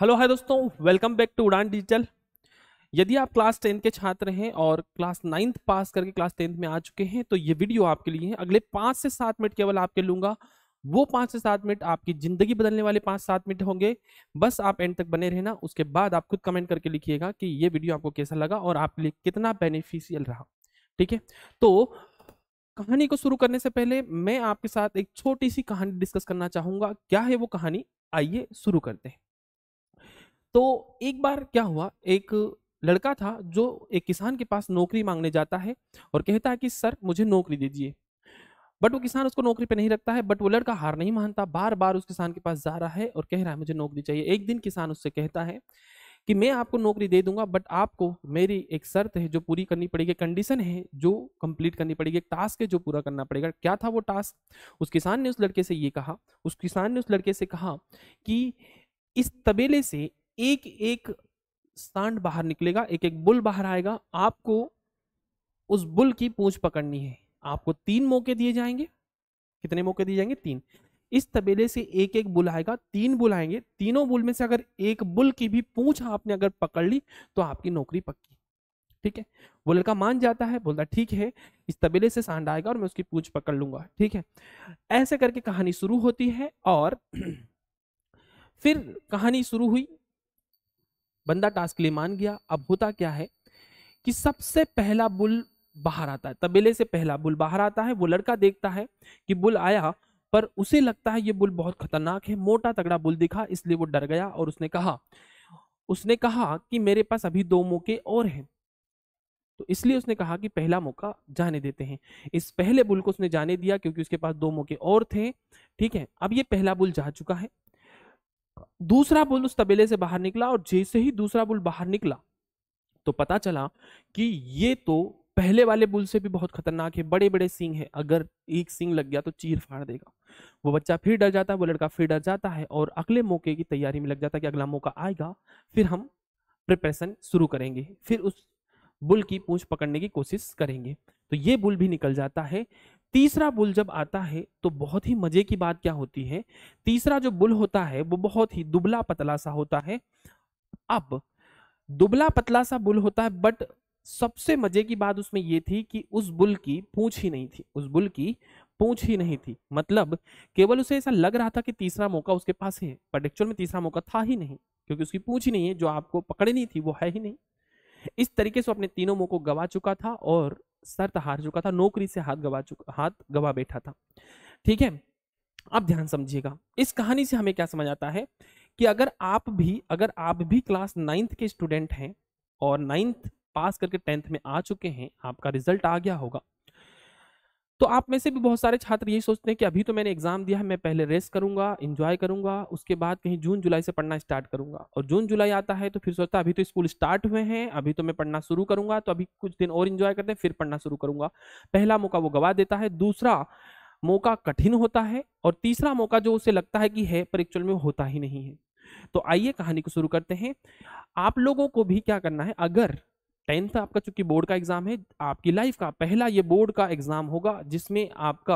hello hi दोस्तों welcome back to Udaan digital यदि आप क्लास टेंथ के छात्र हैं और क्लास नाइन्थ पास करके क्लास टेंथ में आ चुके हैं तो ये वीडियो आपके लिए है अगले पाँच से सात मिनट केवल आपके लूँगा वो पाँच से सात मिनट आपकी ज़िंदगी बदलने वाले पाँच सात मिनट होंगे बस आप एंड तक बने रहना उसके बाद आप खुद कमेंट करके लिखिएगा कि ये वीडियो आपको कैसा लगा और आपके लिए कितना बेनिफिशियल रहा ठीक है तो कहानी को शुरू करने से पहले मैं आपके साथ एक छोटी सी कहानी डिस्कस करना चाहूँगा क्या है वो कहानी आइए शुरू करते हैं तो एक बार क्या हुआ एक लड़का था जो एक किसान के पास नौकरी मांगने जाता है और कहता है कि सर मुझे नौकरी दे बट वो किसान उसको नौकरी पे नहीं रखता है बट वो लड़का हार नहीं मानता बार बार उस किसान के पास जा रहा है और कह रहा है मुझे नौकरी चाहिए एक दिन किसान उससे कहता है कि मैं आपको नौकरी दे दूंगा बट आपको मेरी एक शर्त है जो पूरी करनी पड़ेगी कंडीशन है जो कंप्लीट करनी पड़ेगी एक टास्क है जो पूरा करना पड़ेगा क्या था वो टास्क उस किसान ने उस लड़के से ये कहा उस किसान ने उस लड़के से कहा कि इस तबेले से एक एक सांड बाहर निकलेगा एक एक बुल बाहर आएगा आपको उस बुल की पूंछ पकड़नी है आपको तीन मौके दिए जाएंगे कितने मौके दिए जाएंगे तीन इस तबेले से एक एक बुल आएगा तीन बुल आएंगे तीनों बुल में से अगर एक बुल की भी पूछ आपने अगर पकड़ ली तो आपकी नौकरी पक्की ठीक है वो लड़का मान जाता है बोलता ठीक है इस तबेले से सांड आएगा और मैं उसकी पूंछ पकड़ लूंगा ठीक है ऐसे करके कहानी शुरू होती है और फिर कहानी शुरू हुई बंदा टास्क लिए मान गया अब होता क्या है कि सबसे पहला बुल बाहर आता है तबेले से पहला बुल बाहर आता है वो लड़का देखता है कि बुल आया पर उसे लगता है ये बुल बहुत खतरनाक है मोटा तगड़ा बुल दिखा इसलिए वो डर गया और उसने कहा उसने कहा कि मेरे पास अभी दो मौके और हैं तो इसलिए उसने कहा कि पहला मौका जाने देते हैं इस पहले बुल को उसने जाने दिया क्योंकि उसके पास दो मौके और थे ठीक है अब ये पहला बुल जा चुका है दूसरा बुल उस तबेले से बाहर निकला और जैसे ही दूसरा बुल बाहर निकला तो पता चला कि ये तो पहले वाले बुल से भी बहुत खतरनाक है बड़े बड़े सिंग है अगर एक सिंग लग गया तो चीर फाड़ देगा वो बच्चा फिर डर जाता है वो लड़का फिर डर जाता है और अगले मौके की तैयारी में लग जाता है कि अगला मौका आएगा फिर हम प्रिपरेशन शुरू करेंगे फिर उस बुल की पूंछ पकड़ने की कोशिश करेंगे तो ये बुल भी निकल जाता है तीसरा बुल जब आता है तो बहुत ही मजे की बात क्या होती है तीसरा जो बुल होता है वो बहुत ही दुबला पतला सा होता है अब दुबला पतला सा बुल होता है बट सबसे मजे की बात उसमें ये थी कि उस बुल की पूछ ही नहीं थी उस बुल की पूछ ही नहीं थी मतलब केवल उसे ऐसा लग रहा था कि तीसरा मौका उसके पास है बट एक्चुअल में तीसरा मौका था ही नहीं क्योंकि उसकी पूछ ही नहीं है जो आपको पकड़नी थी वो है ही नहीं इस तरीके से अपने तीनों मौकों गवा चुका था और शर्त तो हार चुका था नौकरी से हाथ गवा चुका हाथ गवा बैठा था ठीक है अब ध्यान समझिएगा इस कहानी से हमें क्या समझ आता है कि अगर आप भी अगर आप भी क्लास नाइन्थ के स्टूडेंट हैं और नाइन्थ पास करके टेंथ में आ चुके हैं आपका रिजल्ट आ गया होगा तो आप में से भी बहुत सारे छात्र यही सोचते हैं कि अभी तो मैंने एग्जाम दिया है मैं पहले रेस्ट करूंगा इंजॉय करूंगा उसके बाद कहीं जून जुलाई से पढ़ना स्टार्ट करूंगा और जून जुलाई आता है तो फिर सोचता है अभी तो स्कूल स्टार्ट हुए हैं अभी तो मैं पढ़ना शुरू करूंगा तो अभी कुछ दिन और इंजॉय करते हैं फिर पढ़ना शुरू करूंगा पहला मौका वो गवा देता है दूसरा मौका कठिन होता है और तीसरा मौका जो उसे लगता है कि है पर एक्चुअल में होता ही नहीं है तो आइए कहानी को शुरू करते हैं आप लोगों को भी क्या करना है अगर टेंथ आपका चूंकि बोर्ड का एग्जाम है आपकी लाइफ का पहला ये बोर्ड का एग्जाम होगा जिसमें आपका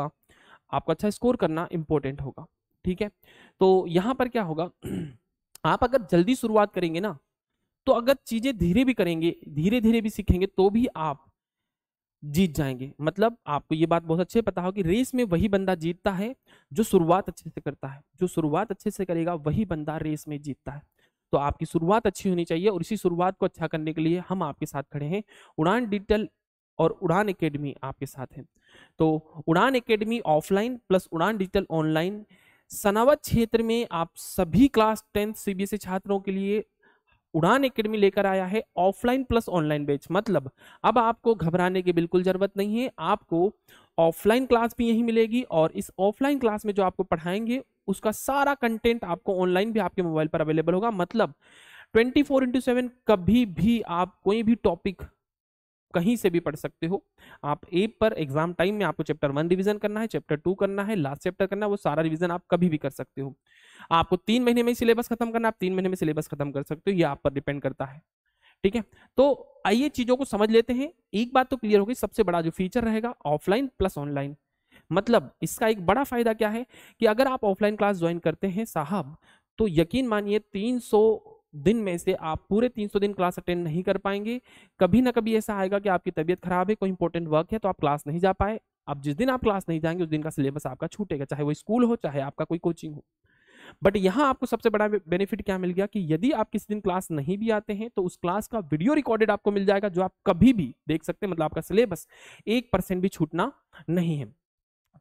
आपका अच्छा स्कोर करना इंपॉर्टेंट होगा ठीक है तो यहाँ पर क्या होगा आप अगर जल्दी शुरुआत करेंगे ना तो अगर चीजें धीरे भी करेंगे धीरे धीरे भी सीखेंगे तो भी आप जीत जाएंगे मतलब आपको ये बात बहुत अच्छे पता हो कि रेस में वही बंदा जीतता है जो शुरुआत अच्छे से करता है जो शुरुआत अच्छे से करेगा वही बंदा रेस में जीतता है तो आपकी शुरुआत अच्छी होनी चाहिए और इसी शुरुआत को अच्छा करने के लिए हम आपके साथ खड़े हैं उड़ान डिजिटल और उड़ान एकेडमी आपके साथ है तो Udaan academy offline plus Udaan digital online Sanawad क्षेत्र में आप सभी क्लास टेंथ सीबीएसई छात्रों के लिए उड़ान एकेडमी लेकर आया है ऑफलाइन प्लस ऑनलाइन बैच मतलब अब आपको घबराने की बिल्कुल ज़रूरत नहीं है आपको ऑफलाइन क्लास भी यही मिलेगी और इस ऑफलाइन क्लास में जो आपको पढ़ाएंगे उसका सारा कंटेंट आपको ऑनलाइन भी आपके मोबाइल पर अवेलेबल होगा मतलब ट्वेंटी फोर इंटू सेवन कभी भी आप कोई भी टॉपिक कहीं से भी पढ़ सकते हो आप एप पर एग्जाम टाइम में आपको चैप्टर वन रिवीजन करना है चैप्टर टू करना है लास्ट चैप्टर करना है वो सारा रिवीजन आप कभी भी कर सकते हो आपको तीन महीने में सिलेबस खत्म करना आप तीन महीने में सिलेबस खत्म कर सकते हो ये आप पर डिपेंड करता है ठीक है तो आइए चीजों को समझ लेते हैं एक बात तो क्लियर होगी सबसे बड़ा जो फीचर रहेगा ऑफलाइन प्लस ऑनलाइन मतलब इसका एक बड़ा फायदा क्या है कि अगर आप ऑफलाइन क्लास ज्वाइन करते हैं साहब तो यकीन मानिए 300 दिन में से आप पूरे 300 दिन क्लास अटेंड नहीं कर पाएंगे कभी ना कभी ऐसा आएगा कि आपकी तबीयत खराब है कोई इंपॉर्टेंट वर्क है तो आप क्लास नहीं जा पाए अब जिस दिन आप क्लास नहीं जाएंगे उस दिन का सिलेबस आपका छूटेगा चाहे वो स्कूल हो चाहे आपका कोई कोचिंग हो बट यहाँ आपको सबसे बड़ा बेनिफिट क्या मिल गया कि यदि आप किसी दिन क्लास नहीं भी आते हैं तो उस क्लास का वीडियो रिकॉर्डेड आपको मिल जाएगा जो आप कभी भी देख सकते हैं मतलब आपका सिलेबस एक परसेंट भी छूटना नहीं है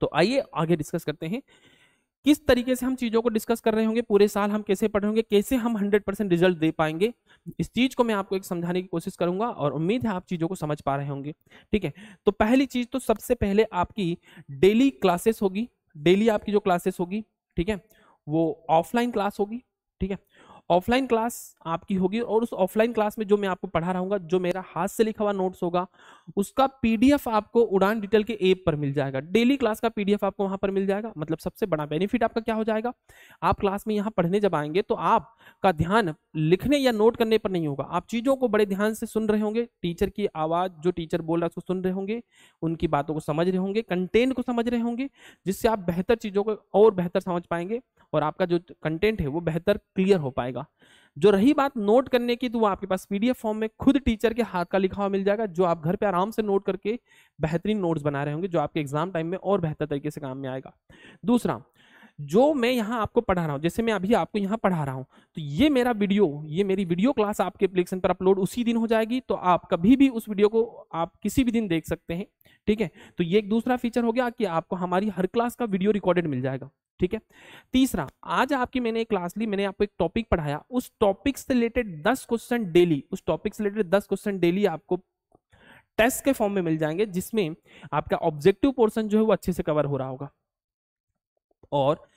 तो आइए आगे डिस्कस करते हैं किस तरीके से हम चीज़ों को डिस्कस कर रहे होंगे पूरे साल हम कैसे पढ़ होंगे कैसे हम 100 परसेंट रिजल्ट दे पाएंगे इस चीज़ को मैं आपको एक समझाने की कोशिश करूंगा और उम्मीद है आप चीज़ों को समझ पा रहे होंगे ठीक है तो पहली चीज़ तो सबसे पहले आपकी डेली क्लासेस होगी डेली आपकी जो क्लासेस होगी ठीक है वो ऑफलाइन क्लास होगी ठीक है ऑफलाइन क्लास आपकी होगी और उस ऑफलाइन क्लास में जो मैं आपको पढ़ा रहा जो मेरा हाथ से लिखा हुआ नोट्स होगा उसका पीडीएफ आपको उड़ान डिटेल के ऐप पर मिल जाएगा डेली क्लास का पीडीएफ आपको वहां पर मिल जाएगा मतलब सबसे बड़ा बेनिफिट आपका क्या हो जाएगा आप क्लास में यहाँ पढ़ने जब आएंगे तो आप आपका ध्यान लिखने या नोट करने पर नहीं होगा आप चीज़ों को बड़े ध्यान से सुन रहे होंगे टीचर की आवाज़ जो टीचर बोल रहा है उसको सुन रहे होंगे उनकी बातों को समझ रहे होंगे कंटेंट को समझ रहे होंगे जिससे आप बेहतर चीज़ों को और बेहतर समझ पाएंगे और आपका जो कंटेंट है वो बेहतर क्लियर हो पाएगा जो रही बात नोट करने की तो वो आपके पास पी फॉर्म में खुद टीचर के हाथ का लिखा हुआ मिल जाएगा जो आप घर पे आराम से नोट करके बेहतरीन नोट्स बना रहे होंगे जो आपके एग्जाम टाइम में और बेहतर तरीके से काम में आएगा दूसरा जो मैं यहाँ आपको पढ़ा रहा हूँ जैसे मैं अभी आपको यहाँ पढ़ा रहा हूँ तो ये मेरा वीडियो ये मेरी वीडियो क्लास आपके एप्लीकेशन पर अपलोड उसी दिन हो जाएगी तो आप कभी भी उस वीडियो को आप किसी भी दिन देख सकते हैं ठीक है तो ये एक दूसरा फीचर हो गया कि आपको हमारी हर क्लास का वीडियो रिकॉर्डेड मिल जाएगा ठीक है तीसरा आज आपकी मैंने एक क्लास ली मैंने आपको एक टॉपिक पढ़ाया उस टॉपिक से रिलेटेड दस क्वेश्चन डेली उस टॉपिक से रिलेटेड दस क्वेश्चन डेली आपको टेस्ट के फॉर्म में मिल जाएंगे जिसमें आपका ऑब्जेक्टिव पोर्शन जो है वो अच्छे से कवर हो रहा होगा और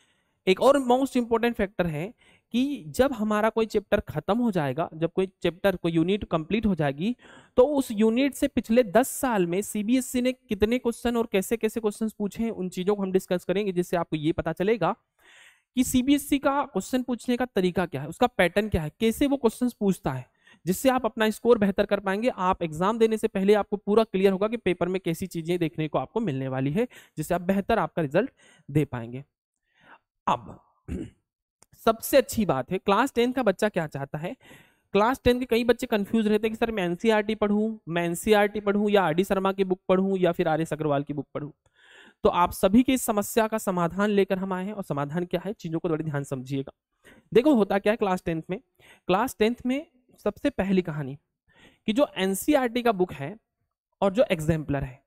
एक और मोस्ट इंपॉर्टेंट फैक्टर है कि जब हमारा कोई चैप्टर खत्म हो जाएगा जब कोई चैप्टर कोई यूनिट कंप्लीट हो जाएगी तो उस यूनिट से पिछले दस साल में सीबीएसई e ने कितने क्वेश्चन और कैसे कैसे क्वेश्चन पूछे उन चीज़ों को हम डिस्कस करेंगे जिससे आपको ये पता चलेगा कि सीबीएसई e का क्वेश्चन पूछने का तरीका क्या है उसका पैटर्न क्या है कैसे वो क्वेश्चन पूछता है जिससे आप अपना स्कोर बेहतर कर पाएंगे आप एग्जाम देने से पहले आपको पूरा क्लियर होगा कि पेपर में कैसी चीज़ें देखने को आपको मिलने वाली है जिससे आप बेहतर आपका रिजल्ट दे पाएंगे अब सबसे अच्छी बात है क्लास टेंथ का बच्चा क्या चाहता है क्लास टेंथ के कई बच्चे कंफ्यूज रहते हैं कि सर मैं एनसीईआरटी e पढ़ूं मैं एनसीईआरटी e पढ़ूं या आर डी शर्मा की बुक पढ़ूं या फिर आर एस अग्रवाल की बुक पढ़ूं तो आप सभी की इस समस्या का समाधान लेकर हम आए हैं और समाधान क्या है चीज़ों को बड़े ध्यान समझिएगा देखो होता क्या है क्लास टेंथ में क्लास टेंथ में सबसे पहली कहानी कि जो एनसीईआरटी e का बुक है और जो एग्जाम्पलर है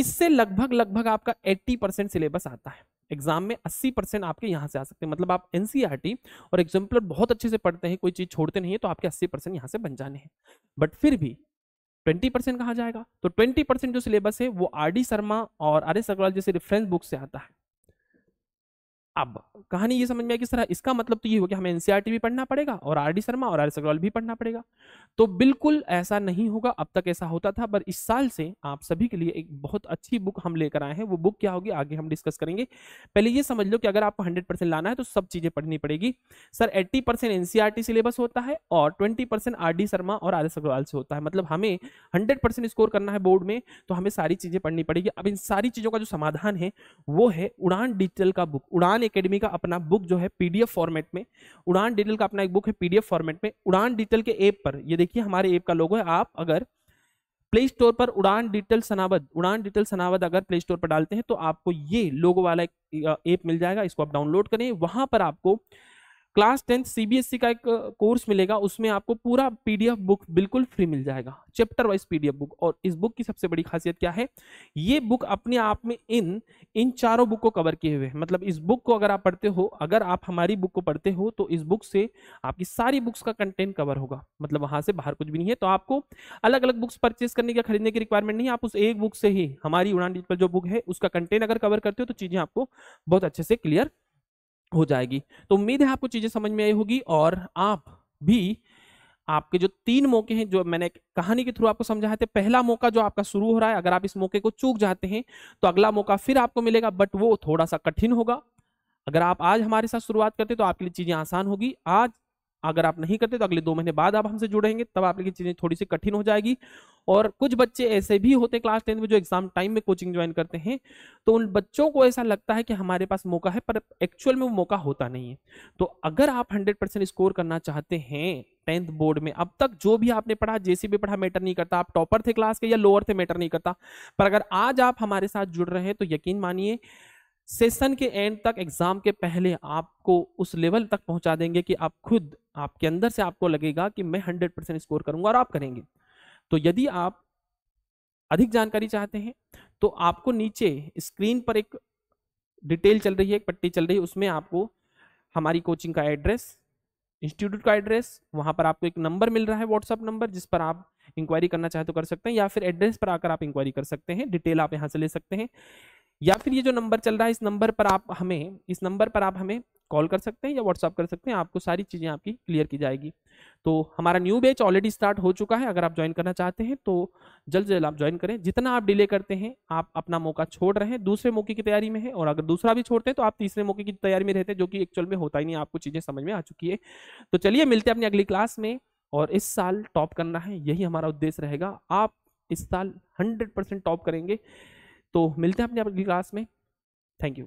इससे लगभग लगभग आपका 80 परसेंट सिलेबस आता है एग्जाम में 80 परसेंट आपके यहाँ से आ सकते हैं मतलब आप एनसीईआरटी e और एग्जाम्पलर बहुत अच्छे से पढ़ते हैं कोई चीज़ छोड़ते नहीं है तो आपके 80 परसेंट यहाँ से बन जाने हैं बट फिर भी 20 परसेंट कहाँ जाएगा तो 20 परसेंट जो सिलेबस है वो आर डी शर्मा और आर एस अग्रवाल जैसे रेफरेंस बुक से आता है अब कहानी ये समझ में आई किस तरह इसका मतलब तो ये होगा कि हमें एनसीईआरटी e भी पढ़ना पड़ेगा और आर डी शर्मा और आर एस अग्रवाल भी पढ़ना पड़ेगा तो बिल्कुल ऐसा नहीं होगा अब तक ऐसा होता था पर इस साल से आप सभी के लिए एक बहुत अच्छी बुक हम लेकर आए हैं वो बुक क्या होगी आगे हम डिस्कस करेंगे पहले ये समझ लो कि अगर आपको हंड्रेड लाना है तो सब चीज़ें पढ़नी पड़ेगी sir eighty percent e syllabus होता है और ट्वेंटी परसेंट शर्मा और आर एस अग्रवाल से होता है मतलब हमें हंड्रेड स्कोर करना है बोर्ड में तो हमें सारी चीज़ें पढ़नी पड़ेगी अब इन सारी चीज़ों का जो समाधान है वो है उड़ान डिजिटल का बुक उड़ान एकेडमी का अपना बुक जो है पीडीएफ फॉर्मेट में उड़ान डिटेल का अपना एक बुक है पीडीएफ फॉर्मेट में उड़ान डिटेल के ऐप पर ये देखिए हमारे ऐप का लोगो है आप अगर प्ले स्टोर पर उड़ान डिटेल सनावद उड़ान डिटेल सनावद अगर प्ले स्टोर पर डालते हैं तो आपको ये लोगो वाला एक ऐप मिल जाएगा इसको आप डाउनलोड करें वहां पर आपको क्लास टेंथ सीबीएसई e का एक कोर्स मिलेगा उसमें आपको पूरा पीडीएफ बुक बिल्कुल फ्री मिल जाएगा चैप्टर वाइज पीडीएफ बुक और इस बुक की सबसे बड़ी खासियत क्या है ये बुक अपने आप में इन इन चारों बुक को कवर किए हुए हैं मतलब इस बुक को अगर आप पढ़ते हो अगर आप हमारी बुक को पढ़ते हो तो इस बुक से आपकी सारी बुक्स का कंटेंट कवर होगा मतलब वहां से बाहर कुछ भी नहीं है तो आपको अलग अलग बुक्स परचेज करने या खरीदने की रिक्वायरमेंट नहीं आप उस एक बुक से ही हमारी उड़ान डिजिटल जो बुक है उसका कंटेंट अगर कवर करते हो तो चीजें आपको बहुत अच्छे से क्लियर हो जाएगी तो उम्मीद है आपको चीज़ें समझ में आई होगी और आप भी आपके जो तीन मौके हैं जो मैंने कहानी के थ्रू आपको समझाए थे पहला मौका जो आपका शुरू हो रहा है अगर आप इस मौके को चूक जाते हैं तो अगला मौका फिर आपको मिलेगा बट वो थोड़ा सा कठिन होगा अगर आप आज हमारे साथ शुरुआत करते तो आपके लिए चीज़ें आसान होगी आज अगर आप नहीं करते तो अगले दो महीने बाद आप हमसे जुड़ेंगे तब आप लेकिन चीज़ें थोड़ी सी कठिन हो जाएगी और कुछ बच्चे ऐसे भी होते हैं क्लास टेंथ में जो एग्जाम टाइम में कोचिंग ज्वाइन करते हैं तो उन बच्चों को ऐसा लगता है कि हमारे पास मौका है पर एक्चुअल में वो मौका होता नहीं है तो अगर आप हंड्रेड परसेंट स्कोर करना चाहते हैं टेंथ बोर्ड में अब तक जो भी आपने पढ़ा जैसे भी पढ़ा मैटर नहीं करता आप टॉपर थे क्लास के या लोअर थे मैटर नहीं करता पर अगर आज आप हमारे साथ जुड़ रहे हैं तो यकीन मानिए सेशन के एंड तक एग्जाम के पहले आपको उस लेवल तक पहुंचा देंगे कि आप खुद आपके अंदर से आपको लगेगा कि मैं हंड्रेड परसेंट स्कोर करूंगा और आप करेंगे तो यदि आप अधिक जानकारी चाहते हैं तो आपको नीचे स्क्रीन पर एक डिटेल चल रही है एक पट्टी चल रही है उसमें आपको हमारी कोचिंग का एड्रेस इंस्टीट्यूट का एड्रेस वहाँ पर आपको एक नंबर मिल रहा है व्हाट्सअप नंबर जिस पर आप इंक्वायरी करना चाहे तो कर सकते हैं या फिर एड्रेस पर आकर आप इंक्वायरी कर सकते हैं डिटेल आप यहाँ से ले सकते हैं या फिर ये जो नंबर चल रहा है इस नंबर पर आप हमें इस नंबर पर आप हमें कॉल कर सकते हैं या व्हाट्सअप कर सकते हैं आपको सारी चीज़ें आपकी क्लियर की जाएगी तो हमारा न्यू बैच ऑलरेडी स्टार्ट हो चुका है अगर आप ज्वाइन करना चाहते हैं तो जल्द जल्द आप ज्वाइन करें जितना आप डिले करते हैं आप अपना मौका छोड़ रहे हैं दूसरे मौके की तैयारी में है और अगर दूसरा भी छोड़ते हैं तो आप तीसरे मौके की तैयारी में रहते हैं जो कि एक्चुअल में होता ही नहीं आपको चीज़ें समझ में आ चुकी है तो चलिए मिलते हैं अपनी अगली क्लास में और इस साल टॉप करना है यही हमारा उद्देश्य रहेगा आप इस साल हंड्रेड परसेंट टॉप करेंगे तो मिलते हैं अपने अगली क्लास में थैंक यू